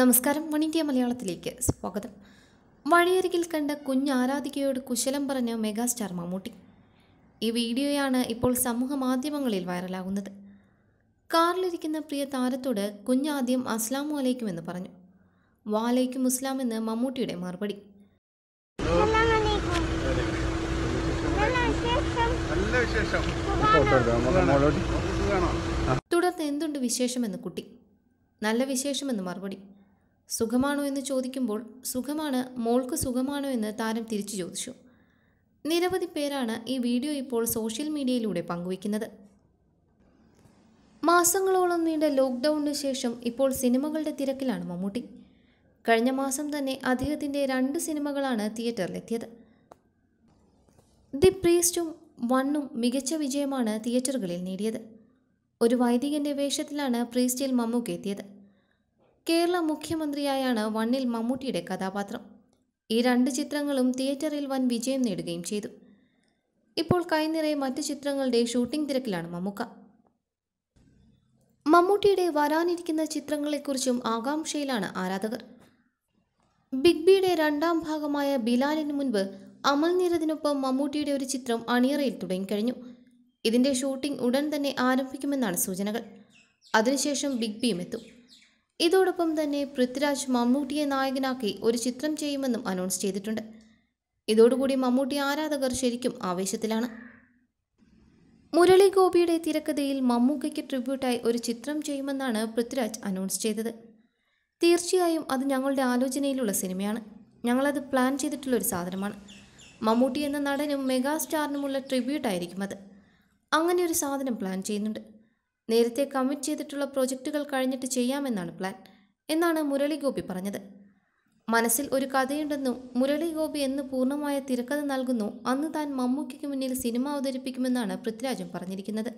നമസ്കാരം one India മലയാളത്തിലേക്ക് സ്വാഗതം വഴിയരികിൽ കണ്ട കുഞ്ഞാരാധികയോട് കുശലം പറഞ്ഞ മെഗാസ്റ്റാർ മമ്മൂട്ടി ഈ വീഡിയോയാണ് ഇപ്പോൾ സമൂഹ മാധ്യമങ്ങളിൽ വൈറലാകുന്നത് കാറിലിരിക്കുന്ന പ്രിയ താരത്തോട് കുഞ്ഞാദ്യം അസ്ലാമു അലൈക്കും എന്ന് പറഞ്ഞു വാലൈക്കും ഇസ്ലാം എന്ന് മമ്മൂട്ടിയുടെ മറുപടി തുടർന്ന് എന്തുണ്ട് വിശേഷമെന്ന് കുട്ടി നല്ല വിശേഷമെന്ന് മറുപടി സുഖമാണോ എന്ന് ചോദിക്കുമ്പോൾ സുഖമാണ് മോൾക്ക് സുഖമാണോ എന്ന് താരം തിരിച്ചു ചോദിച്ചു നിരവധി പേരാണ് ഈ വീഡിയോ ഇപ്പോൾ സോഷ്യൽ മീഡിയയിലൂടെ പങ്കുവയ്ക്കുന്നത് മാസങ്ങളോളം നീണ്ട ലോക്ക്ഡൗണിന് ശേഷം ഇപ്പോൾ സിനിമകളുടെ തിരക്കിലാണ് മമ്മൂട്ടി കഴിഞ്ഞ മാസം തന്നെ അദ്ദേഹത്തിൻ്റെ രണ്ട് സിനിമകളാണ് തിയേറ്ററിലെത്തിയത് ദി പ്രീസ്റ്റും വണ്ണും മികച്ച വിജയമാണ് തിയേറ്ററുകളിൽ നേടിയത് ഒരു വൈദികൻ്റെ വേഷത്തിലാണ് പ്രീസ്റ്റിൽ മമ്മൂക്ക് എത്തിയത് കേരള മുഖ്യമന്ത്രിയായാണ് വണ്ണിൽ മമ്മൂട്ടിയുടെ കഥാപാത്രം ഈ രണ്ട് ചിത്രങ്ങളും തിയേറ്ററിൽ വൻ വിജയം നേടുകയും ചെയ്തു ഇപ്പോൾ കൈനിറയെ മറ്റു ചിത്രങ്ങളുടെ ഷൂട്ടിംഗ് തിരക്കിലാണ് മമ്മൂക്ക മമ്മൂട്ടിയുടെ വരാനിരിക്കുന്ന ചിത്രങ്ങളെക്കുറിച്ചും ആകാംക്ഷയിലാണ് ആരാധകർ ബിഗ് ബിയുടെ രണ്ടാം ഭാഗമായ ബിലാലിന് മുൻപ് അമൽ നീരദിനൊപ്പം മമ്മൂട്ടിയുടെ ഒരു ചിത്രം അണിയറയിൽ തുടങ്ങിക്കഴിഞ്ഞു ഇതിൻ്റെ ഷൂട്ടിംഗ് ഉടൻ തന്നെ ആരംഭിക്കുമെന്നാണ് സൂചനകൾ അതിനുശേഷം ബിഗ് ബിയും എത്തും ഇതോടൊപ്പം തന്നെ പൃഥ്വിരാജ് മമ്മൂട്ടിയെ നായകനാക്കി ഒരു ചിത്രം ചെയ്യുമെന്നും അനൗൺസ് ചെയ്തിട്ടുണ്ട് ഇതോടുകൂടി മമ്മൂട്ടി ആരാധകർ ശരിക്കും ആവേശത്തിലാണ് മുരളി ഗോപിയുടെ തിരക്കഥയിൽ മമ്മൂക്കയ്ക്ക് ട്രിബ്യൂട്ടായി ഒരു ചിത്രം ചെയ്യുമെന്നാണ് പൃഥ്വിരാജ് അനൗൺസ് ചെയ്തത് തീർച്ചയായും അത് ഞങ്ങളുടെ ആലോചനയിലുള്ള സിനിമയാണ് ഞങ്ങളത് പ്ലാൻ ചെയ്തിട്ടുള്ള ഒരു സാധനമാണ് മമ്മൂട്ടി എന്ന നടനും മെഗാസ്റ്റാറിനുമുള്ള ട്രിബ്യൂട്ടായിരിക്കും അത് അങ്ങനെ ഒരു സാധനം പ്ലാൻ ചെയ്യുന്നുണ്ട് നേരത്തെ കമ്മിറ്റ് ചെയ്തിട്ടുള്ള പ്രൊജക്റ്റുകൾ കഴിഞ്ഞിട്ട് ചെയ്യാമെന്നാണ് പ്ലാൻ എന്നാണ് മുരളി ഗോപി പറഞ്ഞത് മനസ്സിൽ ഒരു കഥയുണ്ടെന്നും മുരളി ഗോപി എന്ന് പൂർണ്ണമായ തിരക്കഥ നൽകുന്നു അന്ന് താൻ മമ്മൂക്കയ്ക്ക് മുന്നിൽ സിനിമ അവതരിപ്പിക്കുമെന്നാണ് പൃഥ്വിരാജും പറഞ്ഞിരിക്കുന്നത്